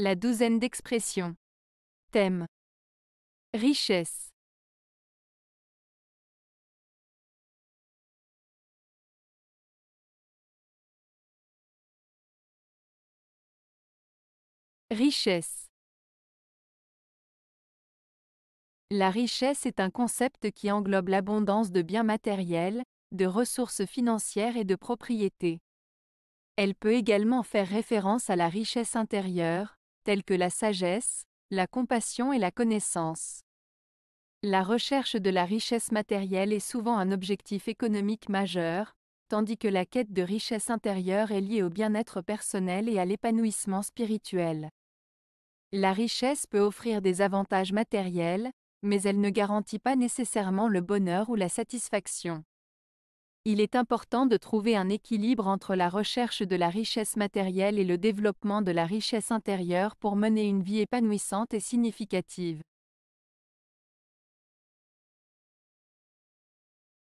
La douzaine d'expressions. Thème. Richesse. Richesse. La richesse est un concept qui englobe l'abondance de biens matériels, de ressources financières et de propriétés. Elle peut également faire référence à la richesse intérieure, telles que la sagesse, la compassion et la connaissance. La recherche de la richesse matérielle est souvent un objectif économique majeur, tandis que la quête de richesse intérieure est liée au bien-être personnel et à l'épanouissement spirituel. La richesse peut offrir des avantages matériels, mais elle ne garantit pas nécessairement le bonheur ou la satisfaction il est important de trouver un équilibre entre la recherche de la richesse matérielle et le développement de la richesse intérieure pour mener une vie épanouissante et significative.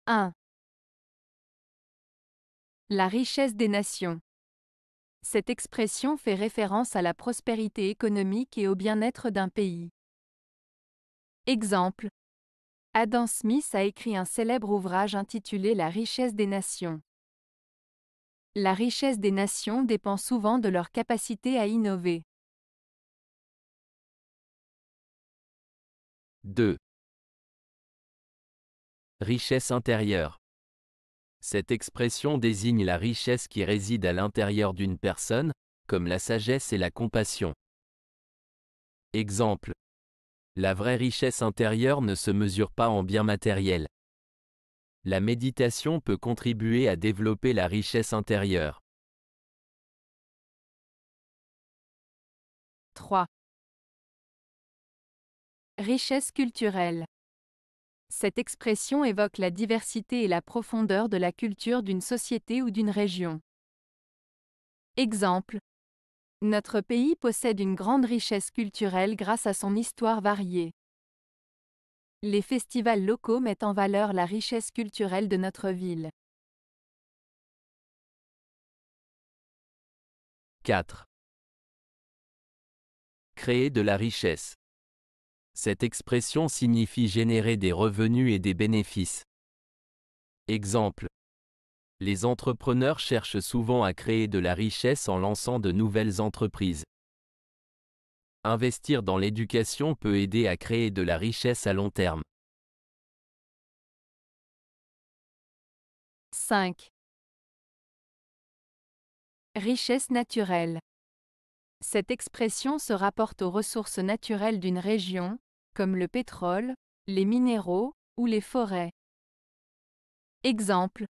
1. La richesse des nations. Cette expression fait référence à la prospérité économique et au bien-être d'un pays. Exemple, Adam Smith a écrit un célèbre ouvrage intitulé La richesse des nations. La richesse des nations dépend souvent de leur capacité à innover. 2. Richesse intérieure. Cette expression désigne la richesse qui réside à l'intérieur d'une personne, comme la sagesse et la compassion. Exemple. La vraie richesse intérieure ne se mesure pas en biens matériels. La méditation peut contribuer à développer la richesse intérieure. 3. Richesse culturelle. Cette expression évoque la diversité et la profondeur de la culture d'une société ou d'une région. Exemple, notre pays possède une grande richesse culturelle grâce à son histoire variée. Les festivals locaux mettent en valeur la richesse culturelle de notre ville. 4. Créer de la richesse. Cette expression signifie générer des revenus et des bénéfices. Exemple, les entrepreneurs cherchent souvent à créer de la richesse en lançant de nouvelles entreprises. Investir dans l'éducation peut aider à créer de la richesse à long terme. 5. Richesse naturelle. Cette expression se rapporte aux ressources naturelles d'une région, comme le pétrole, les minéraux ou les forêts. Exemple,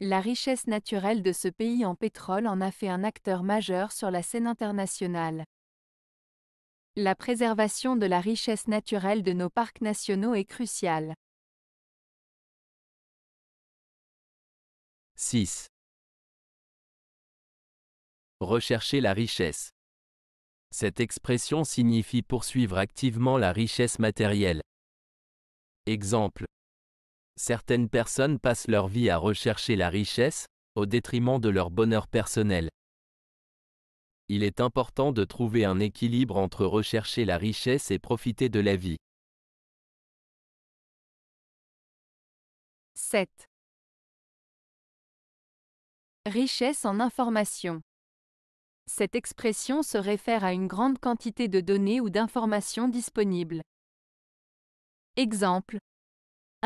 la richesse naturelle de ce pays en pétrole en a fait un acteur majeur sur la scène internationale. La préservation de la richesse naturelle de nos parcs nationaux est cruciale. 6. Rechercher la richesse. Cette expression signifie poursuivre activement la richesse matérielle. Exemple. Certaines personnes passent leur vie à rechercher la richesse, au détriment de leur bonheur personnel. Il est important de trouver un équilibre entre rechercher la richesse et profiter de la vie. 7. Richesse en information. Cette expression se réfère à une grande quantité de données ou d'informations disponibles. Exemple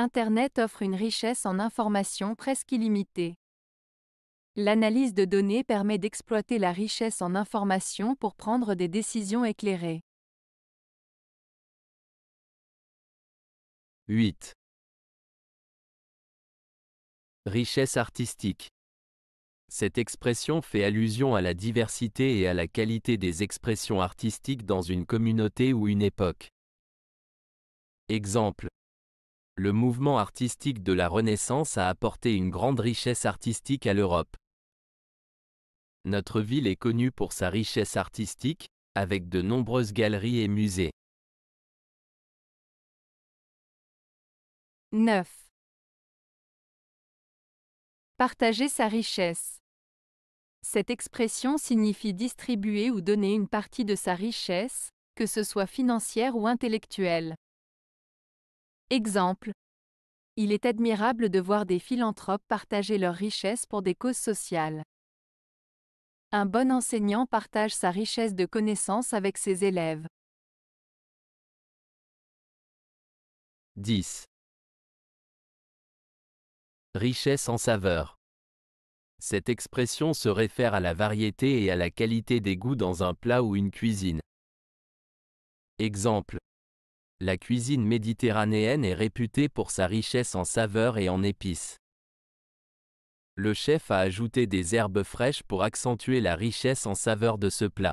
Internet offre une richesse en informations presque illimitée. L'analyse de données permet d'exploiter la richesse en informations pour prendre des décisions éclairées. 8. Richesse artistique. Cette expression fait allusion à la diversité et à la qualité des expressions artistiques dans une communauté ou une époque. Exemple le mouvement artistique de la Renaissance a apporté une grande richesse artistique à l'Europe. Notre ville est connue pour sa richesse artistique, avec de nombreuses galeries et musées. 9. Partager sa richesse. Cette expression signifie distribuer ou donner une partie de sa richesse, que ce soit financière ou intellectuelle. Exemple. Il est admirable de voir des philanthropes partager leurs richesses pour des causes sociales. Un bon enseignant partage sa richesse de connaissances avec ses élèves. 10. Richesse en saveur. Cette expression se réfère à la variété et à la qualité des goûts dans un plat ou une cuisine. Exemple la cuisine méditerranéenne est réputée pour sa richesse en saveurs et en épices. Le chef a ajouté des herbes fraîches pour accentuer la richesse en saveur de ce plat.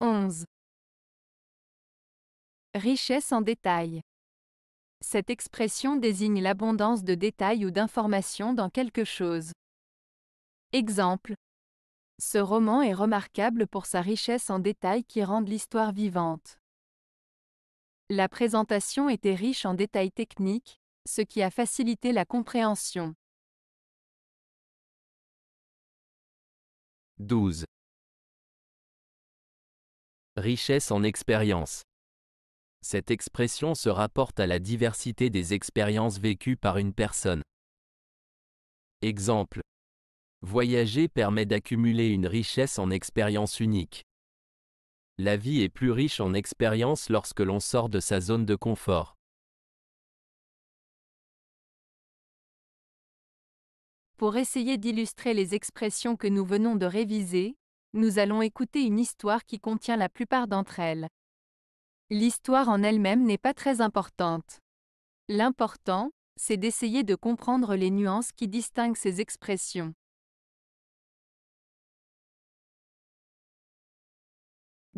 11. Richesse en détail. Cette expression désigne l'abondance de détails ou d'informations dans quelque chose. Exemple ce roman est remarquable pour sa richesse en détails qui rendent l'histoire vivante. La présentation était riche en détails techniques, ce qui a facilité la compréhension. 12. Richesse en expérience. Cette expression se rapporte à la diversité des expériences vécues par une personne. Exemple Voyager permet d'accumuler une richesse en expériences uniques. La vie est plus riche en expériences lorsque l'on sort de sa zone de confort. Pour essayer d'illustrer les expressions que nous venons de réviser, nous allons écouter une histoire qui contient la plupart d'entre elles. L'histoire en elle-même n'est pas très importante. L'important, c'est d'essayer de comprendre les nuances qui distinguent ces expressions.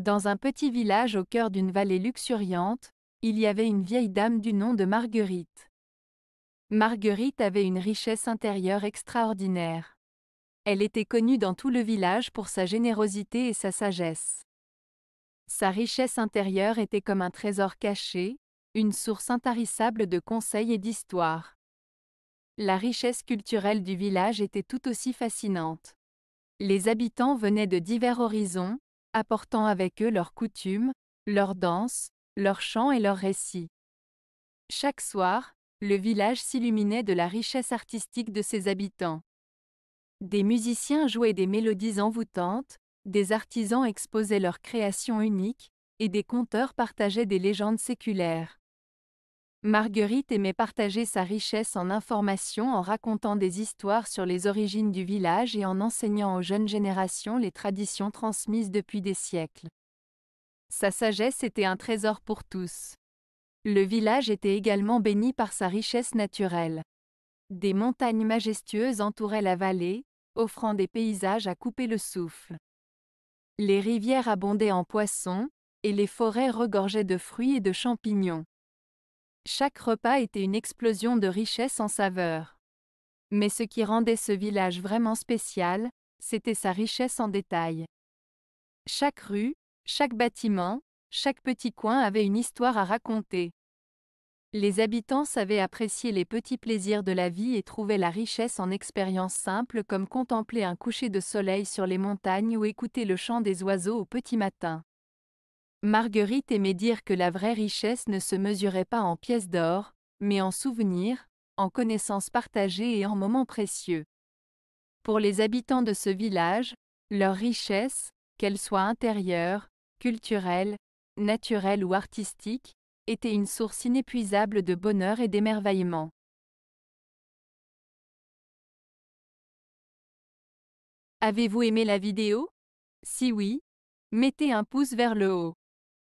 Dans un petit village au cœur d'une vallée luxuriante, il y avait une vieille dame du nom de Marguerite. Marguerite avait une richesse intérieure extraordinaire. Elle était connue dans tout le village pour sa générosité et sa sagesse. Sa richesse intérieure était comme un trésor caché, une source intarissable de conseils et d'histoires. La richesse culturelle du village était tout aussi fascinante. Les habitants venaient de divers horizons, apportant avec eux leurs coutumes, leurs danses, leurs chants et leurs récits. Chaque soir, le village s'illuminait de la richesse artistique de ses habitants. Des musiciens jouaient des mélodies envoûtantes, des artisans exposaient leurs créations uniques, et des conteurs partageaient des légendes séculaires. Marguerite aimait partager sa richesse en informations en racontant des histoires sur les origines du village et en enseignant aux jeunes générations les traditions transmises depuis des siècles. Sa sagesse était un trésor pour tous. Le village était également béni par sa richesse naturelle. Des montagnes majestueuses entouraient la vallée, offrant des paysages à couper le souffle. Les rivières abondaient en poissons, et les forêts regorgeaient de fruits et de champignons. Chaque repas était une explosion de richesse en saveur. Mais ce qui rendait ce village vraiment spécial, c'était sa richesse en détail. Chaque rue, chaque bâtiment, chaque petit coin avait une histoire à raconter. Les habitants savaient apprécier les petits plaisirs de la vie et trouvaient la richesse en expériences simples comme contempler un coucher de soleil sur les montagnes ou écouter le chant des oiseaux au petit matin. Marguerite aimait dire que la vraie richesse ne se mesurait pas en pièces d'or, mais en souvenirs, en connaissances partagées et en moments précieux. Pour les habitants de ce village, leur richesse, qu'elle soit intérieure, culturelle, naturelle ou artistique, était une source inépuisable de bonheur et d'émerveillement. Avez-vous aimé la vidéo Si oui, mettez un pouce vers le haut.